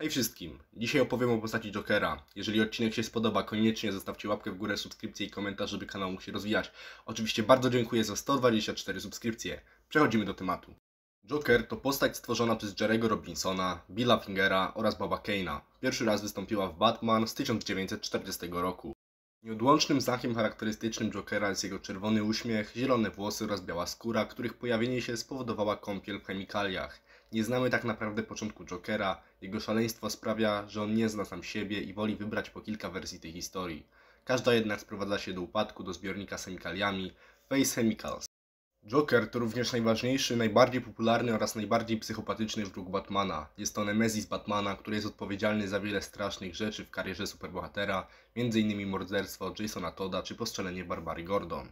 Hej no wszystkim! Dzisiaj opowiem o postaci Jokera. Jeżeli odcinek się spodoba, koniecznie zostawcie łapkę w górę, subskrypcję i komentarz, żeby kanał mógł się rozwijać. Oczywiście bardzo dziękuję za 124 subskrypcje. Przechodzimy do tematu. Joker to postać stworzona przez Jerego Robinsona, Billa Fingera oraz Boba Kane'a. Pierwszy raz wystąpiła w Batman z 1940 roku. Nieodłącznym znakiem charakterystycznym Jokera jest jego czerwony uśmiech, zielone włosy oraz biała skóra, których pojawienie się spowodowała kąpiel w chemikaliach. Nie znamy tak naprawdę początku Jokera, jego szaleństwo sprawia, że on nie zna sam siebie i woli wybrać po kilka wersji tej historii. Każda jednak sprowadza się do upadku do zbiornika z chemikaliami, Face Chemicals. Joker to również najważniejszy, najbardziej popularny oraz najbardziej psychopatyczny wróg Batmana. Jest to Nemesis Batmana, który jest odpowiedzialny za wiele strasznych rzeczy w karierze superbohatera, m.in. morderstwo Jasona Todda czy postrzelenie Barbary Gordon.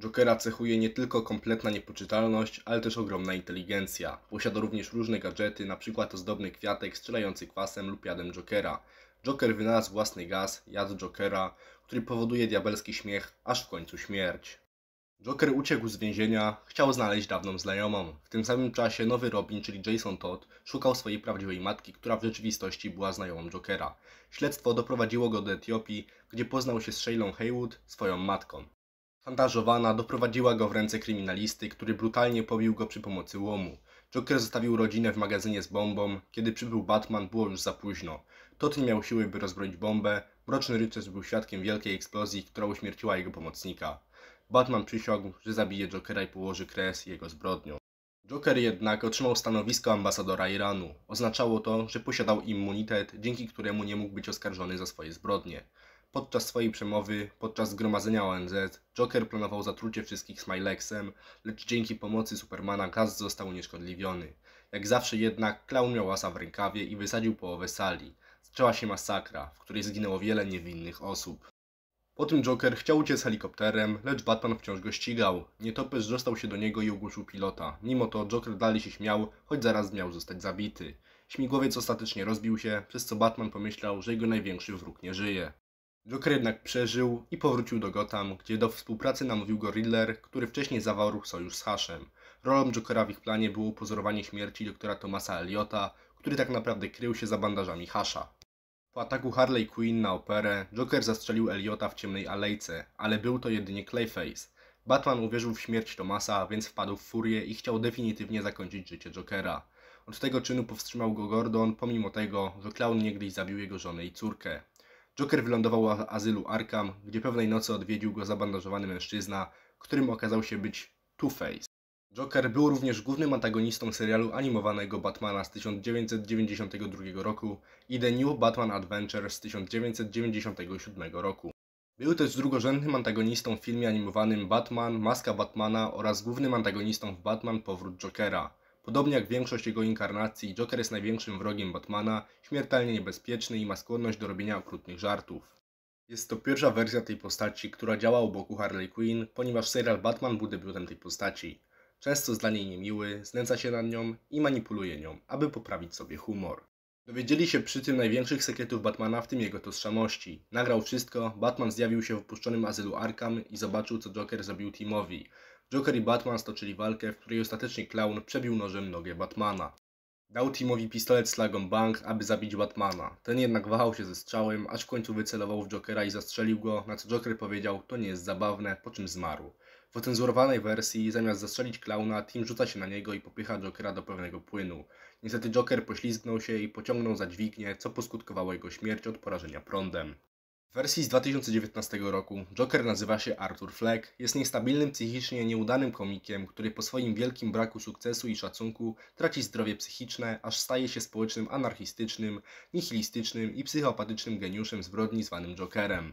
Jokera cechuje nie tylko kompletna niepoczytalność, ale też ogromna inteligencja. Posiada również różne gadżety, np. ozdobny kwiatek strzelający kwasem lub jadem Jokera. Joker wynalazł własny gaz, jad Jokera, który powoduje diabelski śmiech, aż w końcu śmierć. Joker uciekł z więzienia, chciał znaleźć dawną znajomą. W tym samym czasie nowy Robin, czyli Jason Todd, szukał swojej prawdziwej matki, która w rzeczywistości była znajomą Jokera. Śledztwo doprowadziło go do Etiopii, gdzie poznał się z Shailą Haywood, swoją matką. Szantażowana doprowadziła go w ręce kryminalisty, który brutalnie pobił go przy pomocy łomu. Joker zostawił rodzinę w magazynie z bombą, kiedy przybył Batman było już za późno. Todd nie miał siły, by rozbroić bombę, mroczny rycerz był świadkiem wielkiej eksplozji, która uśmierciła jego pomocnika. Batman przysiągł, że zabije Jokera i położy kres jego zbrodniom. Joker jednak otrzymał stanowisko ambasadora Iranu. Oznaczało to, że posiadał immunitet, dzięki któremu nie mógł być oskarżony za swoje zbrodnie. Podczas swojej przemowy, podczas zgromadzenia ONZ, Joker planował zatrucie wszystkich Smilexem, lecz dzięki pomocy Supermana Gaz został unieszkodliwiony. Jak zawsze jednak, Clown miał łasa w rękawie i wysadził połowę sali. Zaczęła się masakra, w której zginęło wiele niewinnych osób. Po tym Joker chciał uciec helikopterem, lecz Batman wciąż go ścigał. Nietoperz dostał się do niego i ogłuszył pilota. Mimo to Joker dalej się śmiał, choć zaraz miał zostać zabity. Śmigłowiec ostatecznie rozbił się, przez co Batman pomyślał, że jego największy wróg nie żyje. Joker jednak przeżył i powrócił do Gotham, gdzie do współpracy namówił go Riddler, który wcześniej zawarł sojusz z Haszem. Rolą Jokera w ich planie było pozorowanie śmierci doktora Thomasa Eliota, który tak naprawdę krył się za bandażami Hasza. Po ataku Harley Quinn na operę, Joker zastrzelił Eliota w ciemnej alejce, ale był to jedynie Clayface. Batman uwierzył w śmierć Tomasa, więc wpadł w furię i chciał definitywnie zakończyć życie Jokera. Od tego czynu powstrzymał go Gordon, pomimo tego, że Clown niegdyś zabił jego żonę i córkę. Joker wylądował w azylu Arkham, gdzie pewnej nocy odwiedził go zabandażowany mężczyzna, którym okazał się być Two-Face. Joker był również głównym antagonistą serialu animowanego Batmana z 1992 roku i The New Batman Adventure z 1997 roku. Był też drugorzędnym antagonistą w filmie animowanym Batman, Maska Batmana oraz głównym antagonistą w Batman Powrót Jokera. Podobnie jak większość jego inkarnacji, Joker jest największym wrogiem Batmana, śmiertelnie niebezpieczny i ma skłonność do robienia okrutnych żartów. Jest to pierwsza wersja tej postaci, która działa u boku Harley Quinn, ponieważ serial Batman był debiutem tej postaci często jest dla niej niemiły, znęca się nad nią i manipuluje nią, aby poprawić sobie humor. Dowiedzieli się przy tym największych sekretów Batmana, w tym jego tożsamości. Nagrał wszystko, Batman zjawił się w opuszczonym azylu Arkham i zobaczył, co Joker zrobił Timowi. Joker i Batman stoczyli walkę, w której ostatecznie Clown przebił nożem nogę Batmana. Dał Timowi pistolet z flagą Bank, aby zabić Batmana. Ten jednak wahał się ze strzałem, aż w końcu wycelował w Jokera i zastrzelił go, na co Joker powiedział, to nie jest zabawne, po czym zmarł. W ocenzurowanej wersji, zamiast zastrzelić klauna, Tim rzuca się na niego i popycha Jokera do pewnego płynu. Niestety Joker poślizgnął się i pociągnął za dźwignię, co poskutkowało jego śmierć od porażenia prądem. W wersji z 2019 roku Joker nazywa się Arthur Fleck, jest niestabilnym psychicznie nieudanym komikiem, który po swoim wielkim braku sukcesu i szacunku traci zdrowie psychiczne, aż staje się społecznym anarchistycznym, nihilistycznym i psychopatycznym geniuszem zbrodni zwanym Jokerem.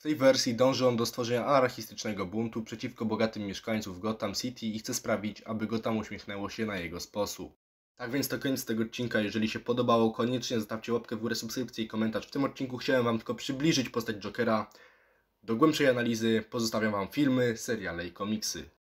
W tej wersji dąży on do stworzenia anarchistycznego buntu przeciwko bogatym mieszkańcom Gotham City i chce sprawić, aby Gotham uśmiechnęło się na jego sposób. Tak więc to koniec tego odcinka. Jeżeli się podobało, koniecznie zostawcie łapkę w górę, subskrypcję i komentarz. W tym odcinku chciałem Wam tylko przybliżyć postać Jokera do głębszej analizy. Pozostawiam Wam filmy, seriale i komiksy.